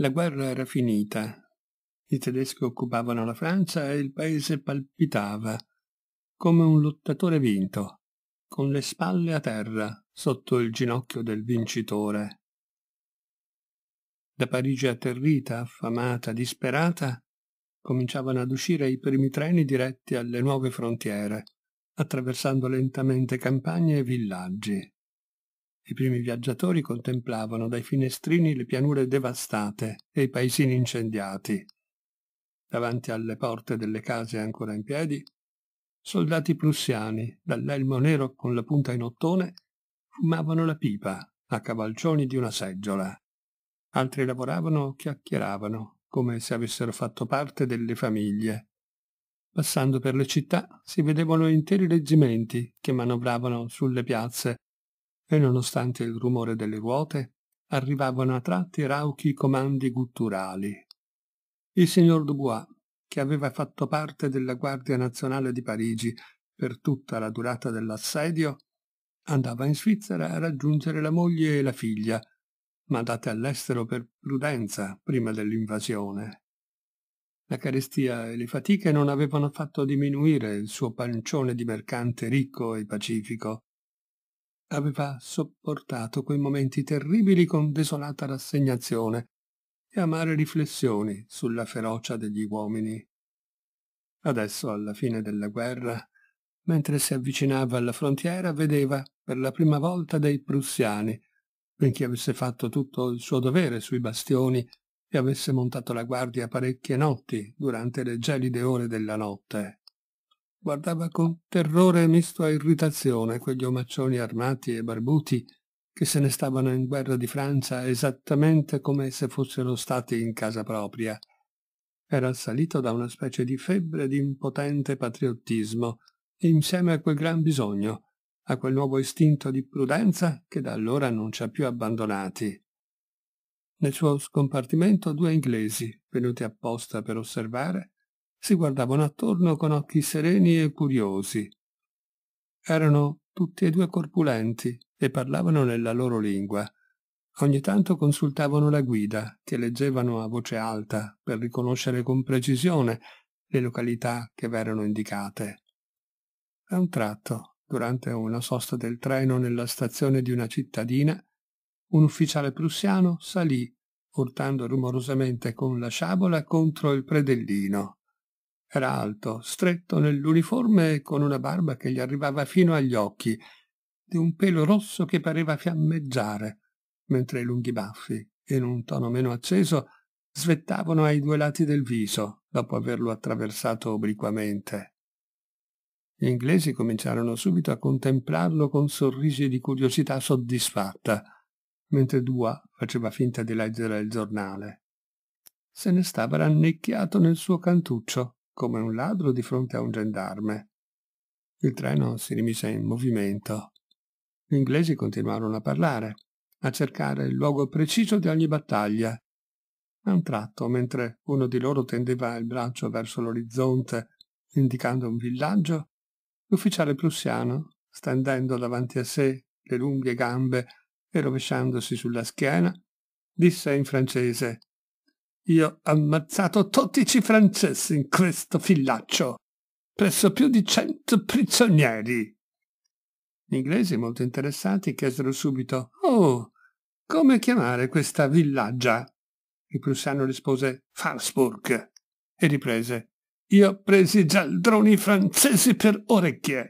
La guerra era finita. I tedeschi occupavano la Francia e il paese palpitava, come un lottatore vinto, con le spalle a terra, sotto il ginocchio del vincitore. Da Parigi atterrita, affamata, disperata, cominciavano ad uscire i primi treni diretti alle nuove frontiere, attraversando lentamente campagne e villaggi. I primi viaggiatori contemplavano dai finestrini le pianure devastate e i paesini incendiati. Davanti alle porte delle case ancora in piedi, soldati prussiani, dall'elmo nero con la punta in ottone, fumavano la pipa a cavalcioni di una seggiola. Altri lavoravano o chiacchieravano, come se avessero fatto parte delle famiglie. Passando per le città si vedevano interi reggimenti che manovravano sulle piazze e nonostante il rumore delle ruote arrivavano a tratti rauchi comandi gutturali. Il signor Dubois, che aveva fatto parte della Guardia Nazionale di Parigi per tutta la durata dell'assedio, andava in Svizzera a raggiungere la moglie e la figlia, mandate all'estero per prudenza prima dell'invasione. La carestia e le fatiche non avevano fatto diminuire il suo pancione di mercante ricco e pacifico, aveva sopportato quei momenti terribili con desolata rassegnazione e amare riflessioni sulla ferocia degli uomini. Adesso, alla fine della guerra, mentre si avvicinava alla frontiera, vedeva per la prima volta dei prussiani, benché avesse fatto tutto il suo dovere sui bastioni e avesse montato la guardia parecchie notti durante le gelide ore della notte guardava con terrore misto a irritazione quegli omaccioni armati e barbuti che se ne stavano in guerra di Francia esattamente come se fossero stati in casa propria. Era assalito da una specie di febbre di impotente patriottismo, insieme a quel gran bisogno, a quel nuovo istinto di prudenza che da allora non ci ha più abbandonati. Nel suo scompartimento due inglesi, venuti apposta per osservare, si guardavano attorno con occhi sereni e curiosi. Erano tutti e due corpulenti e parlavano nella loro lingua. Ogni tanto consultavano la guida, che leggevano a voce alta per riconoscere con precisione le località che v'erano indicate. A un tratto, durante una sosta del treno nella stazione di una cittadina, un ufficiale prussiano salì, urtando rumorosamente con la sciabola contro il predellino. Era alto, stretto nell'uniforme e con una barba che gli arrivava fino agli occhi, di un pelo rosso che pareva fiammeggiare, mentre i lunghi baffi, in un tono meno acceso, svettavano ai due lati del viso dopo averlo attraversato obliquamente. Gli inglesi cominciarono subito a contemplarlo con sorrisi di curiosità soddisfatta, mentre Dua faceva finta di leggere il giornale. Se ne stava rannicchiato nel suo cantuccio, come un ladro di fronte a un gendarme. Il treno si rimise in movimento. Gli inglesi continuarono a parlare, a cercare il luogo preciso di ogni battaglia. A un tratto, mentre uno di loro tendeva il braccio verso l'orizzonte, indicando un villaggio, l'ufficiale prussiano, stendendo davanti a sé le lunghe gambe e rovesciandosi sulla schiena, disse in francese io ho ammazzato tutti i francesi in questo fillaccio, presso più di cento prigionieri. Gli inglesi molto interessati chiesero subito «Oh, come chiamare questa villaggia?» Il prussiano rispose «Farsburg» e riprese «Io presi gialdroni francesi per orecchie»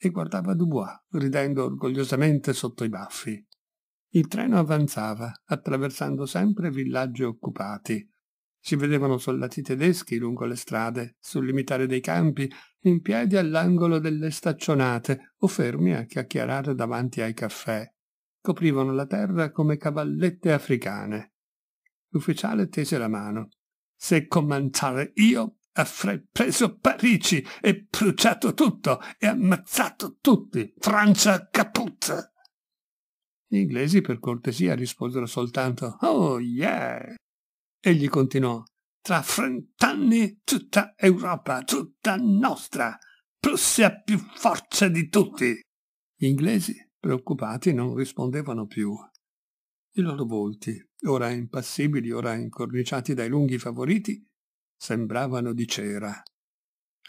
e guardava Dubois, ridendo orgogliosamente sotto i baffi. Il treno avanzava, attraversando sempre villaggi occupati. Si vedevano soldati tedeschi lungo le strade, sul limitare dei campi, in piedi all'angolo delle staccionate o fermi a chiacchierare davanti ai caffè. Coprivano la terra come cavallette africane. L'ufficiale tese la mano. Se comandare io avrei preso Parigi e bruciato tutto e ammazzato tutti. Francia caput! Gli inglesi per cortesia risposero soltanto Oh yeah! Egli continuò Tra trent'anni tutta Europa, tutta nostra! Prussia più forza di tutti! Gli inglesi, preoccupati, non rispondevano più. I loro volti, ora impassibili, ora incorniciati dai lunghi favoriti, sembravano di cera.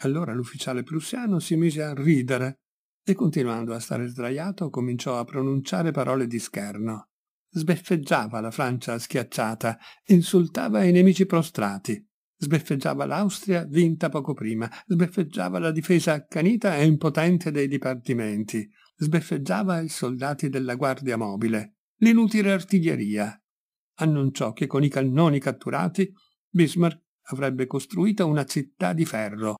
Allora l'ufficiale prussiano si mise a ridere e continuando a stare sdraiato cominciò a pronunciare parole di scherno. Sbeffeggiava la Francia schiacciata, insultava i nemici prostrati, sbeffeggiava l'Austria vinta poco prima, sbeffeggiava la difesa accanita e impotente dei dipartimenti, sbeffeggiava i soldati della guardia mobile, l'inutile artiglieria. Annunciò che con i cannoni catturati Bismarck avrebbe costruito una città di ferro,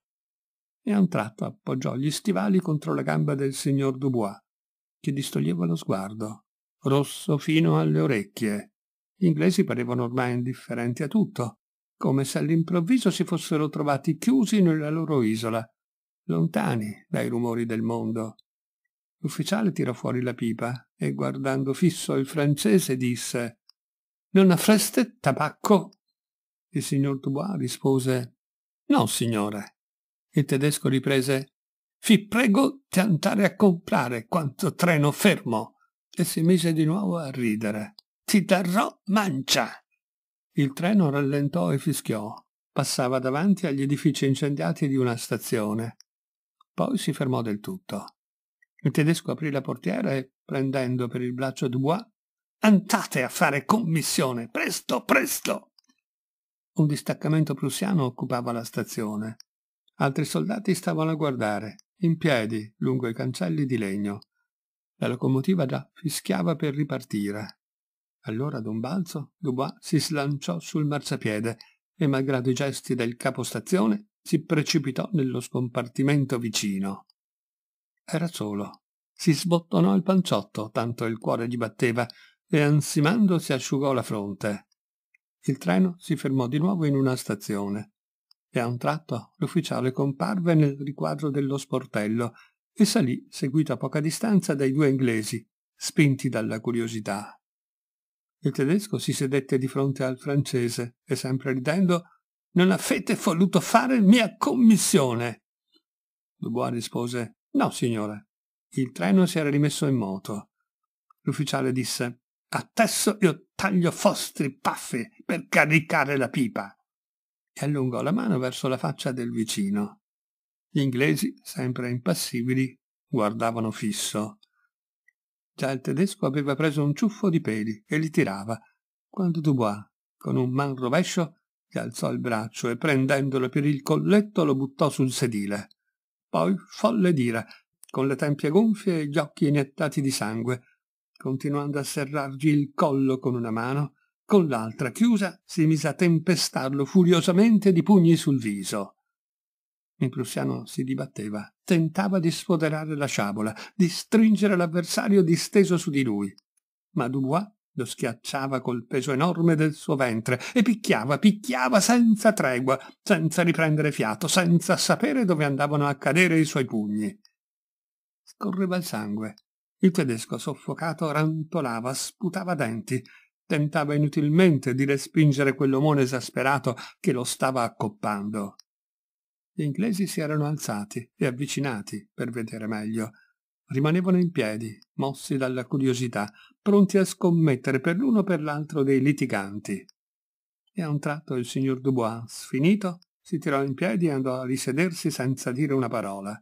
e a un tratto appoggiò gli stivali contro la gamba del signor Dubois, che distoglieva lo sguardo, rosso fino alle orecchie. Gli inglesi parevano ormai indifferenti a tutto, come se all'improvviso si fossero trovati chiusi nella loro isola, lontani dai rumori del mondo. L'ufficiale tirò fuori la pipa e, guardando fisso il francese, disse «Non affreste tabacco?» Il signor Dubois rispose «No, signore, il tedesco riprese «Fi prego di andare a comprare quanto treno fermo!» e si mise di nuovo a ridere. «Ti darò mancia!» Il treno rallentò e fischiò. Passava davanti agli edifici incendiati di una stazione. Poi si fermò del tutto. Il tedesco aprì la portiera e, prendendo per il braccio Dubois, «Andate a fare commissione! Presto, presto!» Un distaccamento prussiano occupava la stazione. Altri soldati stavano a guardare, in piedi, lungo i cancelli di legno. La locomotiva già fischiava per ripartire. Allora, ad un balzo, Dubois si slanciò sul marciapiede e, malgrado i gesti del capostazione, si precipitò nello scompartimento vicino. Era solo. Si sbottonò il panciotto, tanto il cuore gli batteva, e ansimando si asciugò la fronte. Il treno si fermò di nuovo in una stazione e a un tratto l'ufficiale comparve nel riquadro dello sportello e salì, seguito a poca distanza dai due inglesi, spinti dalla curiosità. Il tedesco si sedette di fronte al francese e sempre ridendo non avete voluto fare mia commissione. Dubois rispose No, signore. Il treno si era rimesso in moto. L'ufficiale disse Adesso io taglio vostri paffi per caricare la pipa e allungò la mano verso la faccia del vicino. Gli inglesi, sempre impassibili, guardavano fisso. Già il tedesco aveva preso un ciuffo di peli e li tirava, quando Dubois, con un man rovescio, gli alzò il braccio e prendendolo per il colletto lo buttò sul sedile. Poi, folle d'ira, con le tempie gonfie e gli occhi iniettati di sangue, continuando a serrargli il collo con una mano, con l'altra chiusa si mise a tempestarlo furiosamente di pugni sul viso. Il prussiano si dibatteva, tentava di sfoderare la sciabola, di stringere l'avversario disteso su di lui. Ma Dubois lo schiacciava col peso enorme del suo ventre e picchiava, picchiava senza tregua, senza riprendere fiato, senza sapere dove andavano a cadere i suoi pugni. Scorreva il sangue. Il tedesco soffocato rantolava, sputava denti, tentava inutilmente di respingere quell'omone esasperato che lo stava accoppando. Gli inglesi si erano alzati e avvicinati per vedere meglio. Rimanevano in piedi, mossi dalla curiosità, pronti a scommettere per l'uno o per l'altro dei litiganti. E a un tratto il signor Dubois, sfinito, si tirò in piedi e andò a risedersi senza dire una parola.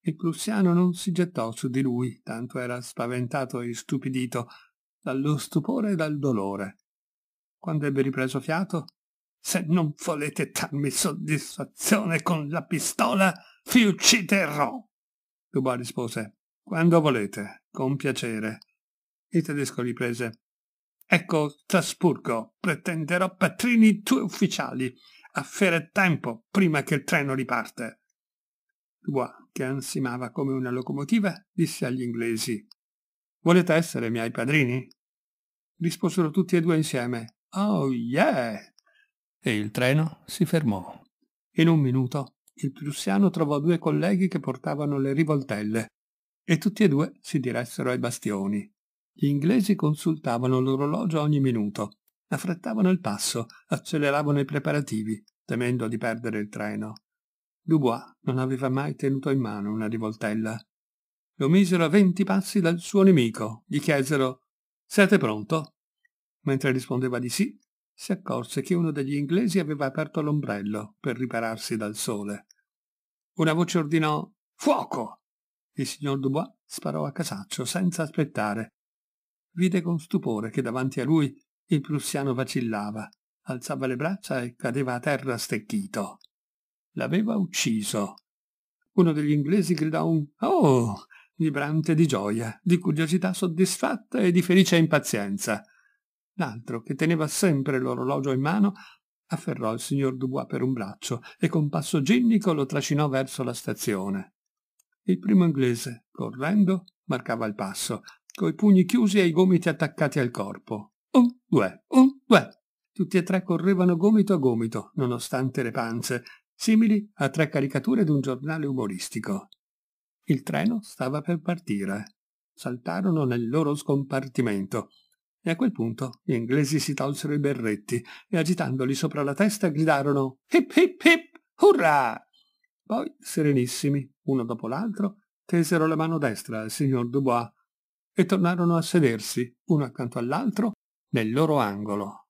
Il prussiano non si gettò su di lui, tanto era spaventato e stupidito, dallo stupore e dal dolore. Quando ebbe ripreso fiato, se non volete darmi soddisfazione con la pistola, vi ucciderò. Dubois rispose, quando volete, con piacere. Il tedesco riprese, ecco Strasburgo, pretenderò Patrini due ufficiali, a fare tempo prima che il treno riparte. Dubois, che ansimava come una locomotiva, disse agli inglesi, Volete essere miei padrini? Risposero tutti e due insieme. Oh yeah! E il treno si fermò. In un minuto il prussiano trovò due colleghi che portavano le rivoltelle e tutti e due si diressero ai bastioni. Gli inglesi consultavano l'orologio ogni minuto, affrettavano il passo, acceleravano i preparativi, temendo di perdere il treno. Dubois non aveva mai tenuto in mano una rivoltella lo misero a venti passi dal suo nemico. Gli chiesero «Siete pronto?» Mentre rispondeva di sì, si accorse che uno degli inglesi aveva aperto l'ombrello per ripararsi dal sole. Una voce ordinò «Fuoco!» Il signor Dubois sparò a casaccio senza aspettare. Vide con stupore che davanti a lui il prussiano vacillava, alzava le braccia e cadeva a terra stecchito. L'aveva ucciso. Uno degli inglesi gridò un «Oh!» vibrante di gioia, di curiosità soddisfatta e di felice impazienza. L'altro, che teneva sempre l'orologio in mano, afferrò il signor Dubois per un braccio e con passo ginnico lo trascinò verso la stazione. Il primo inglese, correndo, marcava il passo, coi pugni chiusi e i gomiti attaccati al corpo. Un, due, un, due. Tutti e tre correvano gomito a gomito, nonostante le panze, simili a tre caricature di un giornale umoristico. Il treno stava per partire. Saltarono nel loro scompartimento. E a quel punto gli inglesi si tolsero i berretti e agitandoli sopra la testa gridarono Hip hip hip! Hurrah! Poi, serenissimi, uno dopo l'altro, tesero la mano destra al signor Dubois e tornarono a sedersi, uno accanto all'altro, nel loro angolo.